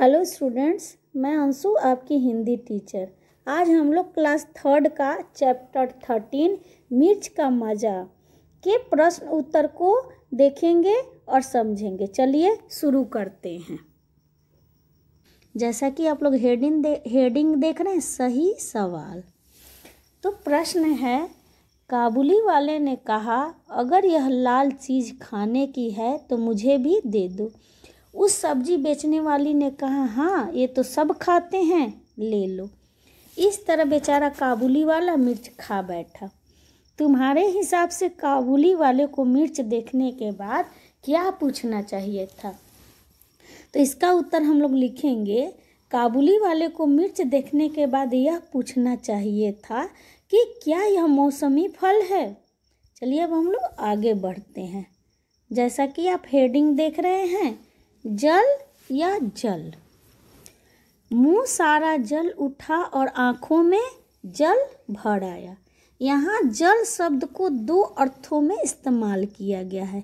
hello students मैं अंशु आपकी Hindi teacher आज हम लोग क्लास थर्ड का चैप्टर थर्टीन मिर्च का मज़ा के प्रश्न उत्तर को देखेंगे और समझेंगे चलिए शुरू करते हैं जैसा कि आप लोग हेडिंग दे हेडिंग देख रहे हैं सही सवाल तो प्रश्न है काबुली वाले ने कहा अगर यह लाल चीज़ खाने की है तो मुझे भी दे दो उस सब्जी बेचने वाली ने कहा हाँ ये तो सब खाते हैं ले लो इस तरह बेचारा काबुली वाला मिर्च खा बैठा तुम्हारे हिसाब से काबुली वाले को मिर्च देखने के बाद क्या पूछना चाहिए था तो इसका उत्तर हम लोग लिखेंगे काबुली वाले को मिर्च देखने के बाद यह पूछना चाहिए था कि क्या यह मौसमी फल है चलिए अब हम लोग आगे बढ़ते हैं जैसा कि आप हेडिंग देख रहे हैं जल या जल मुंह सारा जल उठा और आंखों में जल भर आया यहाँ जल शब्द को दो अर्थों में इस्तेमाल किया गया है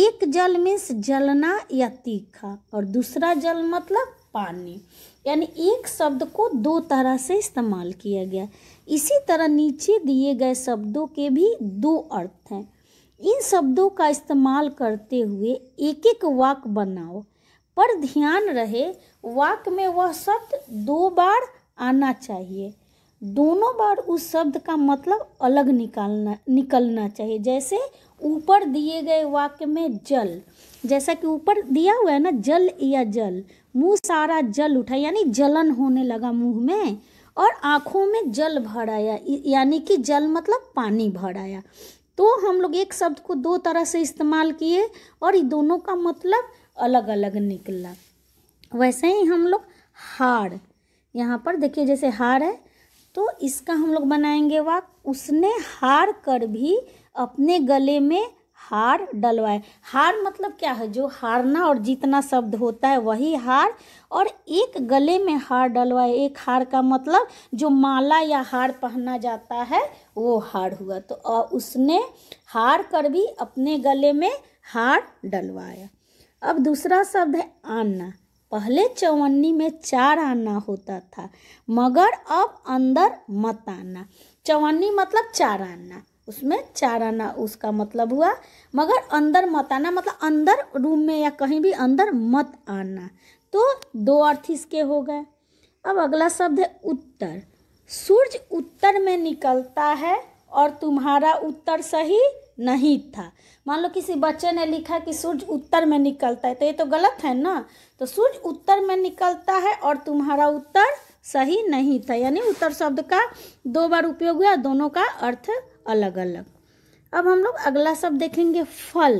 एक जल में जलना या तीखा और दूसरा जल मतलब पानी यानी एक शब्द को दो तरह से इस्तेमाल किया गया इसी तरह नीचे दिए गए शब्दों के भी दो अर्थ हैं इन शब्दों का इस्तेमाल करते हुए एक एक वाक्य बनाओ पर ध्यान रहे वाक में वह शब्द दो बार आना चाहिए दोनों बार उस शब्द का मतलब अलग निकालना निकलना चाहिए जैसे ऊपर दिए गए वाक्य में जल जैसा कि ऊपर दिया हुआ है ना जल या जल मुंह सारा जल उठा यानी जलन होने लगा मुंह में और आँखों में जल भर आया यानी कि जल मतलब पानी भर आया तो हम लोग एक शब्द को दो तरह से इस्तेमाल किए और ये दोनों का मतलब अलग अलग निकला वैसे ही हम लोग हार यहाँ पर देखिए जैसे हार है तो इसका हम लोग बनाएंगे वाक उसने हार कर भी अपने गले में हार डलवाए हार मतलब क्या है जो हारना और जीतना शब्द होता है वही हार और एक गले में हार डलवाए एक हार का मतलब जो माला या हार पहना जाता है वो हार हुआ तो उसने हार कर भी अपने गले में हार डलवाया अब दूसरा शब्द है आना पहले चवन्नी में चार आना होता था मगर अब अंदर मत आना चवन्नी मतलब चार आना उसमें चार आना उसका मतलब हुआ मगर अंदर मत आना मतलब अंदर रूम में या कहीं भी अंदर मत आना तो दो अर्थ इसके हो गए अब अगला शब्द है उत्तर सूर्य उत्तर में निकलता है और तुम्हारा उत्तर सही नहीं था मान लो किसी बच्चे ने लिखा कि सूर्य उत्तर में निकलता है तो ये तो गलत है ना तो सूर्य उत्तर में निकलता है और तुम्हारा उत्तर सही नहीं था यानी उत्तर शब्द का दो बार उपयोग हुआ दोनों का अर्थ अलग अलग अब हम लोग अगला शब्द देखेंगे फल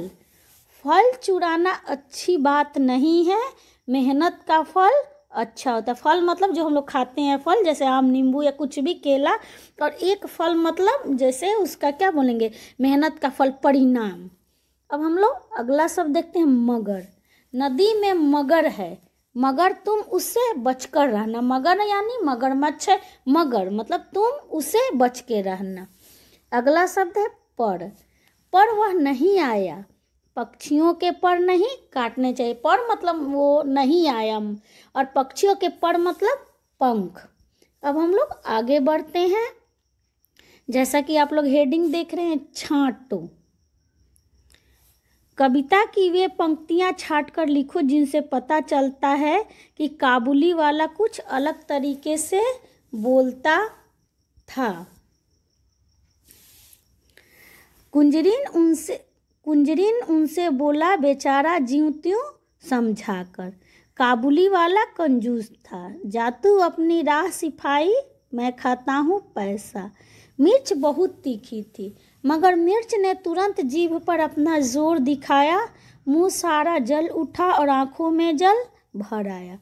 फल चुराना अच्छी बात नहीं है मेहनत का फल अच्छा होता है फल मतलब जो हम लोग खाते हैं फल जैसे आम नींबू या कुछ भी केला और एक फल मतलब जैसे उसका क्या बोलेंगे मेहनत का फल परिणाम अब हम लोग अगला शब्द देखते हैं मगर नदी में मगर है मगर तुम उससे बचकर रहना मगर यानी मगरमच्छ है मगर मतलब तुम उसे बच के रहना अगला शब्द है पर पर वह नहीं आया पक्षियों के पर नहीं काटने चाहिए पर मतलब वो नहीं आयम और पक्षियों के पर मतलब पंख अब हम लोग आगे बढ़ते हैं जैसा कि आप लोग हेडिंग देख रहे हैं छाटो कविता की वे पंक्तियां छाट कर लिखो जिनसे पता चलता है कि काबुली वाला कुछ अलग तरीके से बोलता था कुंजरीन उनसे कुंजरीन उनसे बोला बेचारा ज्यों त्यों समझा कर काबुली वाला कंजूस था जा तू अपनी राह सिफाई मैं खाता हूँ पैसा मिर्च बहुत तीखी थी मगर मिर्च ने तुरंत जीभ पर अपना जोर दिखाया मुंह सारा जल उठा और आंखों में जल भर आया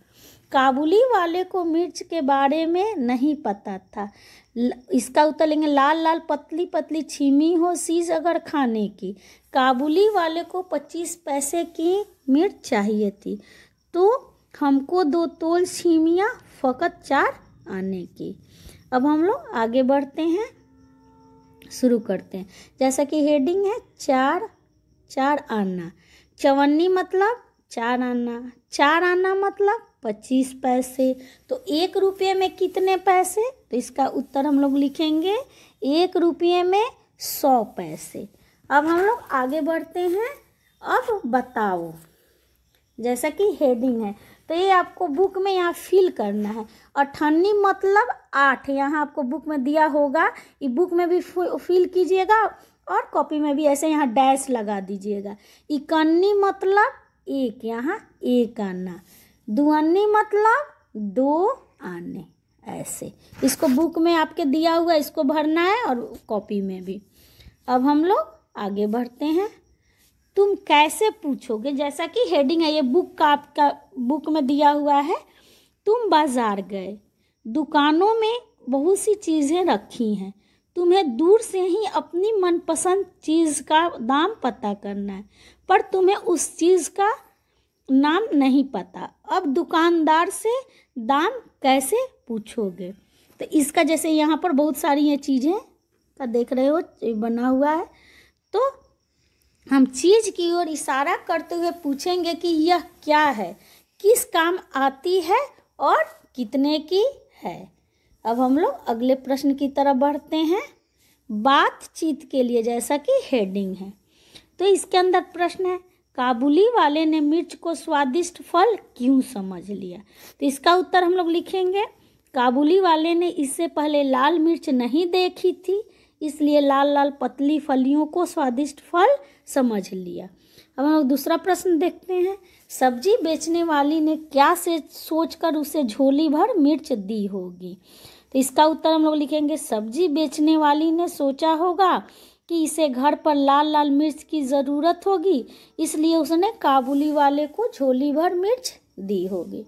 काबुली वाले को मिर्च के बारे में नहीं पता था इसका उत्तर लेंगे लाल लाल पतली पतली छीमी हो सीज अगर खाने की काबुली वाले को पच्चीस पैसे की मिर्च चाहिए थी तो हमको दो तोल छीमियाँ फ़कत चार आने की अब हम लोग आगे बढ़ते हैं शुरू करते हैं जैसा कि हेडिंग है चार चार आना चवन्नी मतलब चार आना चार आना मतलब पच्चीस पैसे तो एक रुपये में कितने पैसे तो इसका उत्तर हम लोग लिखेंगे एक रुपये में सौ पैसे अब हम लोग आगे बढ़ते हैं अब बताओ जैसा कि हेडिंग है तो ये आपको बुक में यहाँ फिल करना है अठन्नी मतलब आठ यहाँ आपको बुक में दिया होगा ये बुक में भी फिल कीजिएगा और कॉपी में भी ऐसे यहाँ डैश लगा दीजिएगा इकन्नी मतलब एक यहाँ एक आना दुअन्नी मतलब दो आने ऐसे इसको बुक में आपके दिया हुआ इसको भरना है और कॉपी में भी अब हम लोग आगे बढ़ते हैं तुम कैसे पूछोगे जैसा कि हेडिंग है ये बुक का आपका बुक में दिया हुआ है तुम बाज़ार गए दुकानों में बहुत सी चीज़ें रखी हैं तुम्हें दूर से ही अपनी मनपसंद चीज़ का दाम पता करना है पर तुम्हें उस चीज़ का नाम नहीं पता अब दुकानदार से दाम कैसे पूछोगे तो इसका जैसे यहाँ पर बहुत सारी ये चीज़ें का देख रहे हो बना हुआ है तो हम चीज़ की ओर इशारा करते हुए पूछेंगे कि यह क्या है किस काम आती है और कितने की है अब हम लोग अगले प्रश्न की तरफ बढ़ते हैं बातचीत के लिए जैसा कि हेडिंग है तो इसके अंदर प्रश्न है काबुली वाले ने मिर्च को स्वादिष्ट फल क्यों समझ लिया तो इसका उत्तर हम लोग लिखेंगे काबुली वाले ने इससे पहले लाल मिर्च नहीं देखी थी इसलिए लाल लाल पतली फलियों को स्वादिष्ट फल समझ लिया अब हम लोग दूसरा प्रश्न देखते हैं सब्जी बेचने वाली ने क्या से सोचकर उसे झोली भर मिर्च दी होगी तो इसका उत्तर हम लोग लिखेंगे सब्जी बेचने वाली ने सोचा होगा कि इसे घर पर लाल लाल मिर्च की ज़रूरत होगी इसलिए उसने काबुली वाले को झोली भर मिर्च दी होगी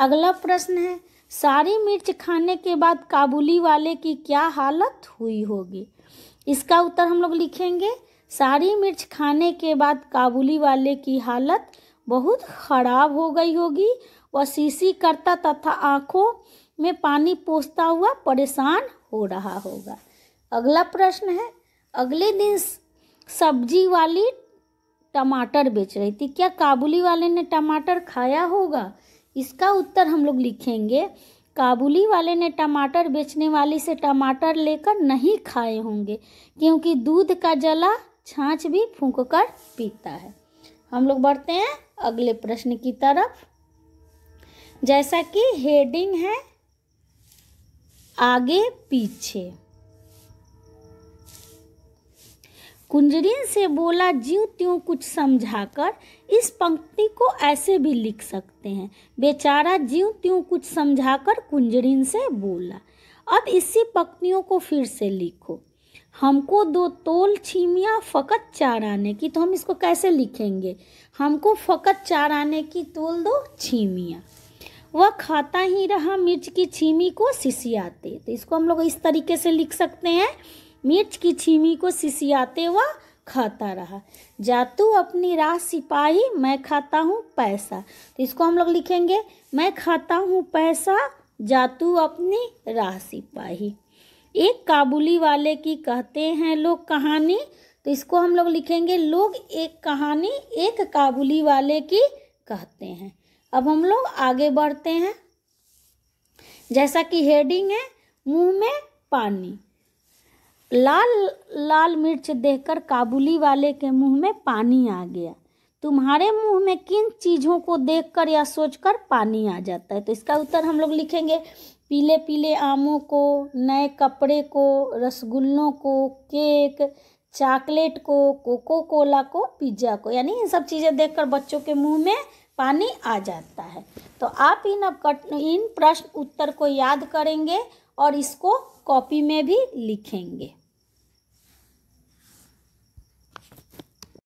अगला प्रश्न है सारी मिर्च खाने के बाद काबुली वाले की क्या हालत हुई होगी इसका उत्तर हम लोग लिखेंगे सारी मिर्च खाने के बाद काबुली वाले की हालत बहुत ख़राब हो गई होगी वह सीसी करता तथा आँखों में पानी पोसता हुआ परेशान हो रहा होगा अगला प्रश्न है अगले दिन सब्जी वाली टमाटर बेच रही थी क्या काबुली वाले ने टमाटर खाया होगा इसका उत्तर हम लोग लिखेंगे काबुली वाले ने टमाटर बेचने वाली से टमाटर लेकर नहीं खाए होंगे क्योंकि दूध का जला छाछ भी फूक कर पीता है हम लोग बढ़ते हैं अगले प्रश्न की तरफ जैसा कि हेडिंग है आगे पीछे कुंजरीन से बोला ज्यों त्यों कुछ समझाकर इस पंक्ति को ऐसे भी लिख सकते हैं बेचारा ज्यों त्यों कुछ समझाकर कुंजरीन से बोला अब इसी पंक्तियों को फिर से लिखो हमको दो तोल छीमिया फ़कत चार आने की तो हम इसको कैसे लिखेंगे हमको फ़कत चार आने की तोल दो छीमिया वह खाता ही रहा मिर्च की छीमी को सिसियाते तो इसको हम लोग इस तरीके से लिख सकते हैं मिर्च की छीमी को सिसियाते हुआ खाता रहा जातू अपनी राह सिपाही मैं खाता हूँ पैसा तो इसको हम लोग लिखेंगे मैं खाता हूँ पैसा जातू अपनी राह सिपाही एक काबुली वाले की कहते हैं लोग कहानी तो इसको हम लोग लिखेंगे लोग एक कहानी एक काबुली वाले की कहते हैं अब हम लोग आगे बढ़ते हैं जैसा कि हेडिंग है मुंह में पानी लाल लाल मिर्च देखकर काबुली वाले के मुंह में पानी आ गया तुम्हारे मुंह में किन चीज़ों को देखकर या सोचकर पानी आ जाता है तो इसका उत्तर हम लोग लिखेंगे पीले पीले आमों को नए कपड़े को रसगुल्लों को केक चॉकलेट को कोको कोला को पिज्ज़ा को यानी इन सब चीज़ें देखकर बच्चों के मुंह में पानी आ जाता है तो आप इन अब कट इन प्रश्न उत्तर को याद करेंगे और इसको कॉपी में भी लिखेंगे